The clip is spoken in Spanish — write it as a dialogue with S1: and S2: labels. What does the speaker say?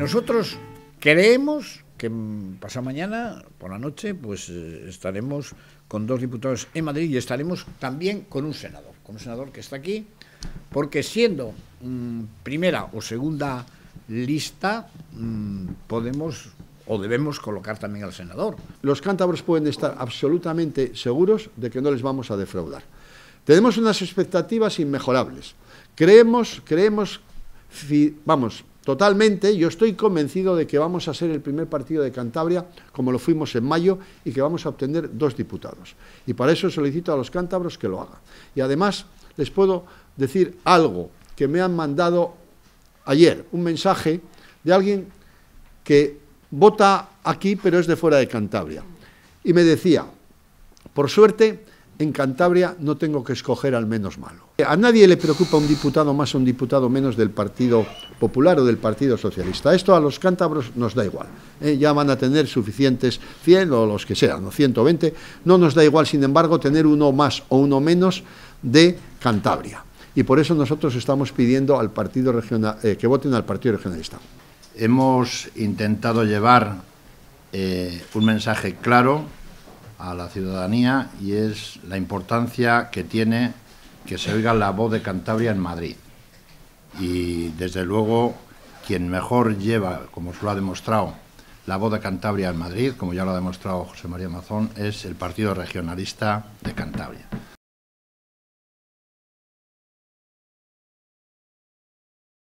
S1: Nosotros creemos que pasado mañana, por la noche, pues eh, estaremos con dos diputados en Madrid y estaremos también con un senador, con un senador que está aquí, porque siendo mm, primera o segunda lista, mm, podemos o debemos colocar también al senador.
S2: Los cántabros pueden estar absolutamente seguros de que no les vamos a defraudar. Tenemos unas expectativas inmejorables. Creemos, creemos, vamos, totalmente, yo estoy convencido de que vamos a ser el primer partido de Cantabria, como lo fuimos en mayo, y que vamos a obtener dos diputados. Y para eso solicito a los cántabros que lo hagan. Y además les puedo decir algo que me han mandado ayer, un mensaje de alguien que vota aquí pero es de fuera de Cantabria. Y me decía, por suerte, en Cantabria no tengo que escoger al menos malo. A nadie le preocupa un diputado más o un diputado menos del Partido Popular o del Partido Socialista. Esto a los cántabros nos da igual. ¿eh? Ya van a tener suficientes 100 o los que sean, o 120. No nos da igual, sin embargo, tener uno más o uno menos de Cantabria. Y por eso nosotros estamos pidiendo al partido regional, eh, que voten al Partido
S3: Regionalista. Hemos intentado llevar eh, un mensaje claro a la ciudadanía y es la importancia que tiene que se oiga la voz de Cantabria en Madrid. Y desde luego, quien mejor lleva, como se lo ha demostrado, la voz de Cantabria en Madrid, como ya lo ha demostrado José María Mazón, es el Partido Regionalista de Cantabria.